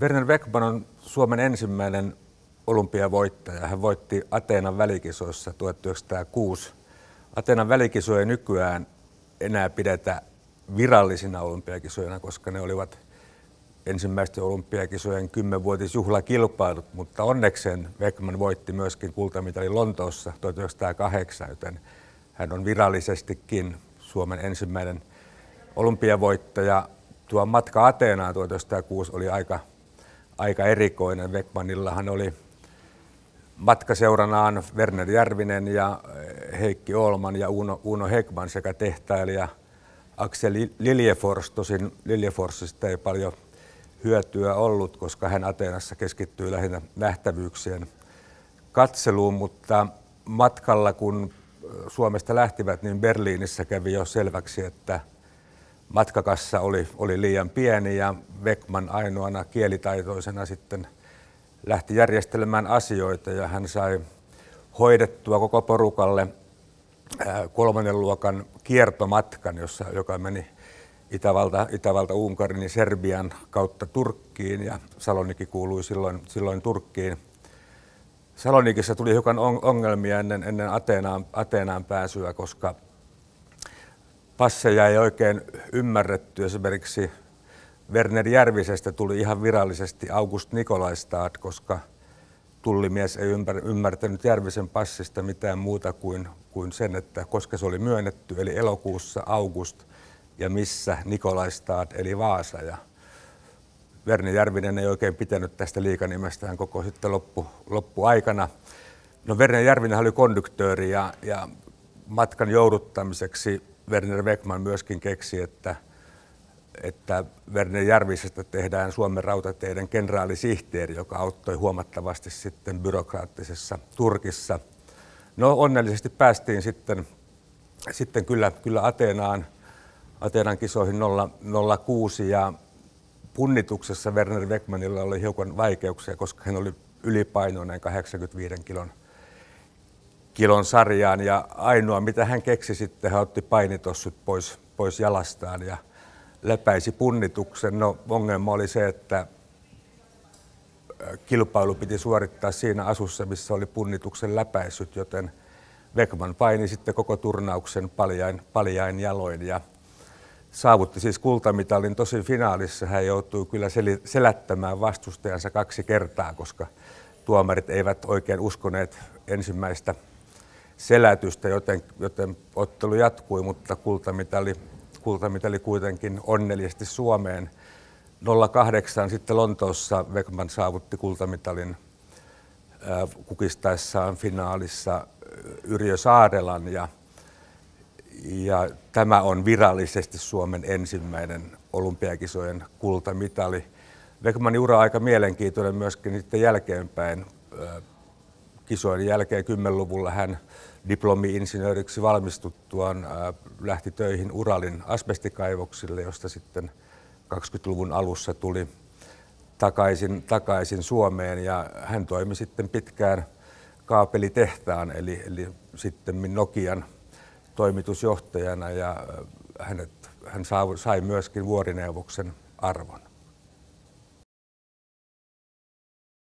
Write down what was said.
Werner Beckman on Suomen ensimmäinen olympiavoittaja. Hän voitti Ateenan välikisoissa 1906. Ateenan välikisoja nykyään enää pidetä virallisina olympiakisoina, koska ne olivat ensimmäisten olympiakisojen kymmenvuotisjuhlakilpailut, mutta onnekseen Beckman voitti myöskin kultamitalin Lontoossa 1908, joten hän on virallisestikin Suomen ensimmäinen olympiavoittaja. Tuo matka Ateenaan 1906 oli aika aika erikoinen. Wegmanillahan oli matkaseuranaan Werner Järvinen ja eh, Heikki Olman ja Uno, Uno Hegman sekä tehtailija Axel Liljefors. Tosin Liljeforsista ei paljon hyötyä ollut, koska hän Ateenassa keskittyy lähinnä nähtävyyksien katseluun, mutta matkalla kun eh, Suomesta lähtivät, niin Berliinissä kävi jo selväksi, että – matkakassa oli, oli liian pieni ja Beckman ainoana kielitaitoisena sitten lähti järjestelemään asioita ja hän sai hoidettua koko porukalle kolmannen luokan kiertomatkan, jossa, joka meni Itävalta, Itävalta, Unkarin ja Serbian kautta Turkkiin ja Saloniki kuului silloin, silloin Turkkiin. Salonikissa tuli hiukan ongelmia ennen, ennen Ateenaan, Ateenaan pääsyä, koska passeja ei oikein ymmärretty. Esimerkiksi Werner Järvisestä tuli ihan virallisesti August Nikolaistaat, koska tullimies ei ymmärtänyt Järvisen passista mitään muuta kuin, kuin sen, että koska se oli myönnetty, eli elokuussa August ja missä Nikolaistaat, eli Vaasa. Ja Verni Järvinen ei oikein pitänyt tästä liikanimestään koko sitten loppu, loppuaikana. No Verni Järvinen oli konduktööri ja, ja matkan jouduttamiseksi Werner Wegman myöskin keksi, että, että Werner Järvisestä tehdään Suomen rautateiden kenraalisihteeri, joka auttoi huomattavasti sitten byrokraattisessa Turkissa. No onnellisesti päästiin sitten, sitten kyllä, kyllä Ateenaan, Ateenan kisoihin 06 ja punnituksessa Werner Wegmanilla oli hiukan vaikeuksia, koska hän oli ylipainoinen 85 kilon kilon sarjaan ja ainoa mitä hän keksi sitten, hän otti painitossut pois, pois jalastaan ja läpäisi punnituksen. No ongelma oli se, että kilpailu piti suorittaa siinä asussa, missä oli punnituksen läpäisyt, joten Beckman paini sitten koko turnauksen paljain, paljain jaloin ja saavutti siis kultamitalin. Tosin finaalissa hän joutui kyllä selättämään vastustajansa kaksi kertaa, koska tuomarit eivät oikein uskoneet ensimmäistä selätystä, joten, joten ottelu jatkui, mutta kultamitali, kultamitali kuitenkin onnellisesti Suomeen. 08 sitten Lontoossa Wegman saavutti kultamitalin kukistaessaan finaalissa Yrjö Saarelan ja, ja tämä on virallisesti Suomen ensimmäinen olympiakisojen kultamitali. Wegmanin ura aika mielenkiintoinen myöskin sitten jälkeenpäin kisojen jälkeen 10-luvulla hän diplomi-insinööriksi valmistuttuaan lähti töihin Uralin asbestikaivoksille, josta sitten 20-luvun alussa tuli takaisin, takaisin Suomeen ja hän toimi sitten pitkään kaapelitehtaan eli, eli sitten Nokian toimitusjohtajana ja hänet, hän sai myöskin vuorineuvoksen arvon.